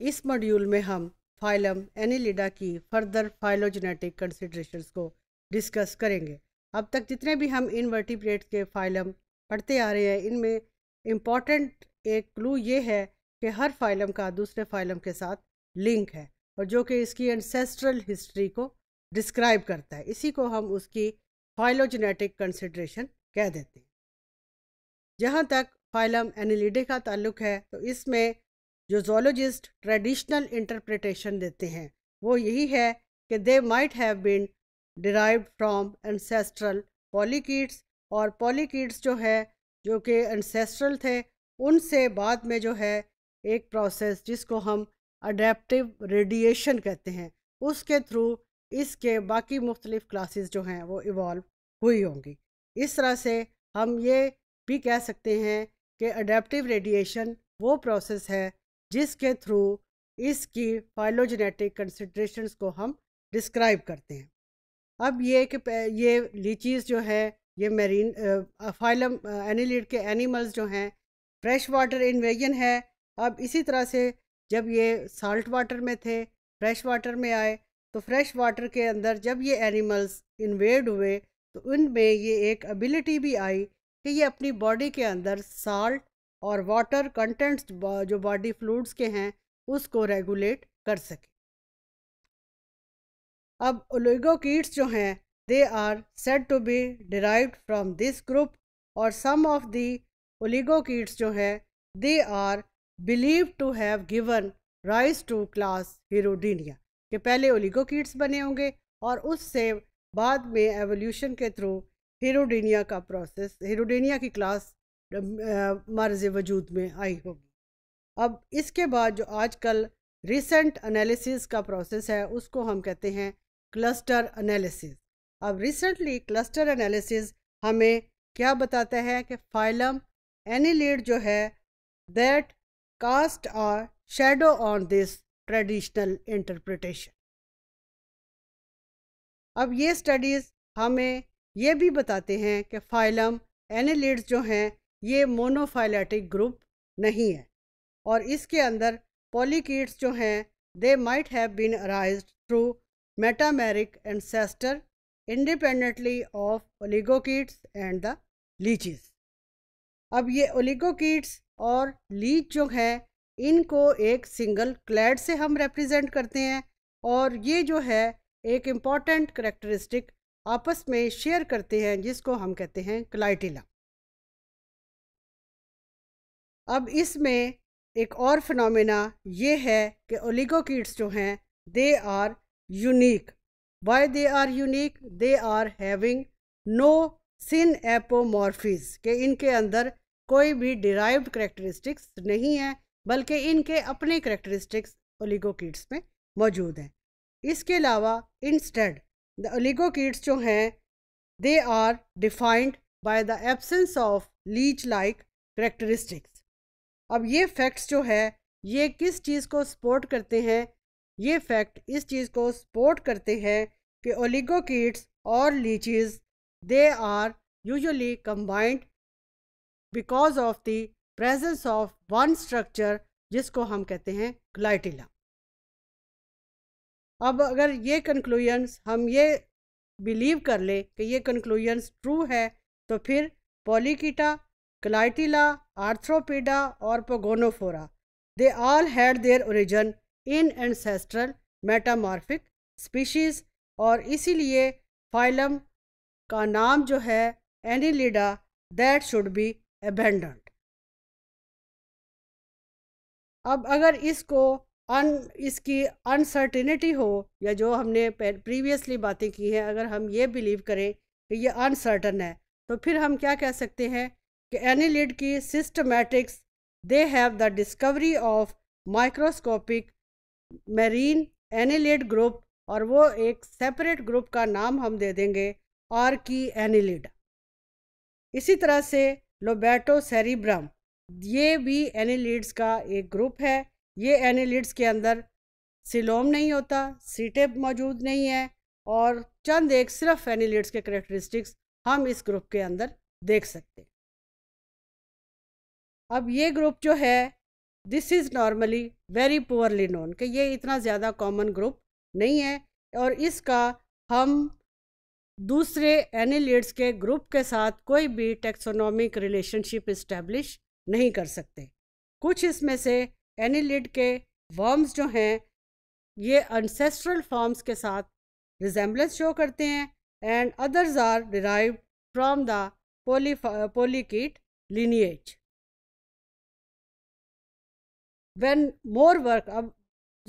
इस मॉड्यूल में हम फाइलम एनिलिडा की फर्दर फाइलोजेनेटिक कंसिड्रेशन को डिस्कस करेंगे अब तक जितने भी हम इन के फाइलम पढ़ते आ रहे हैं इनमें इम्पॉर्टेंट एक क्लू ये है कि हर फाइलम का दूसरे फाइलम के साथ लिंक है और जो कि इसकी एंसेस्ट्रल हिस्ट्री को डिस्क्राइब करता है इसी को हम उसकी फाइलोजेनेटिक कंसिड्रेशन कह देते हैं जहाँ तक फाइलम एनिलिडे का ताल्लुक है तो इसमें जो जोलॉजिस्ट ट्रेडिशनल इंटरप्रिटेशन देते हैं वो यही है कि they might have been derive from ancestral polychaetes और पॉलीकीट्स जो है जो कि एनसेस्ट्रल थे उनसे बाद में जो है एक प्रोसेस जिसको हम अडेप्टिव रेडिएशन कहते हैं उसके थ्रू इसके बाकी मुख्तलिफ क्लासेस जो हैं वो इवॉल्व हुई होंगी इस तरह से हम ये भी कह सकते हैं कि अडेप्टिव रेडिएशन वो प्रोसेस है जिसके थ्रू इसकी फाइलोजेनेटिक कंसिड्रेशन को हम डिस्क्राइब करते हैं अब ये कि ये लीचीज़ जो है ये मेरीन फाइलम एनिलिड के एनिमल्स जो हैं फ्रेश वाटर इन्वेजन है अब इसी तरह से जब ये साल्ट वाटर में थे फ्रेश वाटर में आए तो फ्रेश वाटर के अंदर जब ये एनिमल्स इन्वेड हुए तो उनमें ये एक एबिलिटी भी आई कि ये अपनी बॉडी के अंदर साल्ट और वाटर कंटेंट्स जो बॉडी फ्लूड्स के हैं उसको रेगुलेट कर सके अब ओलिगोकीट्स जो हैं they are said to be derived from this group और सम ऑफ दी ओलिगोकीट्स जो है they are believe to have given rise to class Hirudinea के पहले ओलिगोकीट्स बने होंगे और उससे बाद में एवोल्यूशन के थ्रू हीरोडीनिया का प्रोसेस हिरोडीनिया की क्लास मर्ज वजूद में आई होगी अब इसके बाद जो आजकल रिसेंट एनालिसिस का प्रोसेस है उसको हम कहते हैं क्लस्टर एनालिसिस अब रिसेंटली क्लस्टर एनालिसिस हमें क्या बताता है कि फाइलम एनीलीड जो है that cast are shadow on this traditional interpretation अब ये स्टडीज़ हमें ये भी बताते हैं कि फाइलम एनालिड्स जो हैं ये मोनोफाइलेटिक ग्रुप नहीं है और इसके अंदर पॉलीकीट्स जो हैं they might have been arise through metameric ancestor independently of oligochaetes and the leeches अब ये ओलिगोकीट्स और लीच जो हैं इनको एक सिंगल क्लैड से हम रिप्रेजेंट करते हैं और ये जो है एक इम्पॉर्टेंट करेक्टरिस्टिक आपस में शेयर करते हैं जिसको हम कहते हैं क्लाइटिला अब इसमें एक और फिनोमेना ये है कि ओलिगोकीट्स जो हैं they are unique why they are unique they are having no synapomorphies के इनके अंदर कोई भी डिराइव्ड करेक्टरिस्टिक्स नहीं है बल्कि इनके अपने करेक्टरिस्टिक्स किड्स में मौजूद हैं इसके अलावा इंस्टेड द ओलिगोकीट्स जो हैं they are defined by the absence of leech like characteristics अब ये फैक्ट्स जो है ये किस चीज़ को सपोर्ट करते हैं ये फैक्ट इस चीज़ को सपोर्ट करते हैं कि ओलिगोकीट्स और leeches they are usually combined because of the presence of one structure जिसको हम कहते हैं ग्लाइटिला अब अगर ये कंक्लूजन्स हम ये बिलीव कर लें कि ये कंक्लूजन्स ट्रू है तो फिर पॉलीकीटा क्लाइटिला आर्थ्रोपीडा और Pogonophora they all had their origin in ancestral metamorphic species और इसीलिए फाइलम का नाम जो है Annelida that should be abandoned अब अगर इसको अन इसकी अनसर्टिनिटी हो या जो हमने प्रीवियसली बातें की हैं अगर हम ये बिलीव करें कि ये अनसर्टन है तो फिर हम क्या कह सकते हैं एनिलिड की systematics they have the discovery of microscopic marine annelid group और वो एक सेपरेट ग्रुप का नाम हम दे देंगे आर की एनिलिड इसी तरह से लोबेटो सेरिब्रम ये भी एनिलिड्स का एक ग्रुप है ये एनिलिड्स के अंदर सिलोम नहीं होता सीटें मौजूद नहीं है और चंद एक सिर्फ एनिलिड्स के करेक्टरिस्टिक्स हम इस ग्रुप के अंदर देख सकते हैं अब ये ग्रुप जो है this is normally very poorly known कि ये इतना ज़्यादा कॉमन ग्रुप नहीं है और इसका हम दूसरे एनिलिड्स के ग्रुप के साथ कोई भी टेक्सोनॉमिक रिलेशनशिप इस्टेब्लिश नहीं कर सकते कुछ इसमें से एनिलिड के वर्म्स जो हैं ये अनसेस्ट्रल फॉर्म्स के साथ रिजेंबलेंस शो करते हैं and others are derive from the poly polychaete lineage when more work अब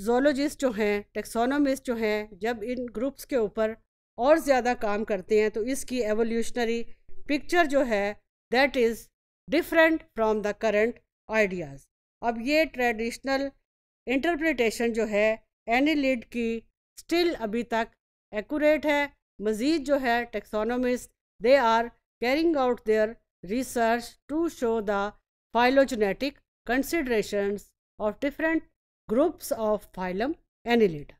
जोलॉजिस्ट जो हैं टेक्सोनोमिस्ट जो हैं जब इन ग्रुप्स के ऊपर और ज़्यादा काम करते हैं तो इसकी एवोल्यूशनरी पिक्चर जो है that is different from the current ideas अब ये ट्रेडिशनल इंटरप्रिटेशन जो है एनीलिड की स्टिल अभी तक एकूरेट है मज़ीद जो है taxonomist they are carrying out their research to show the phylogenetic considerations of different groups of phylum Annelida.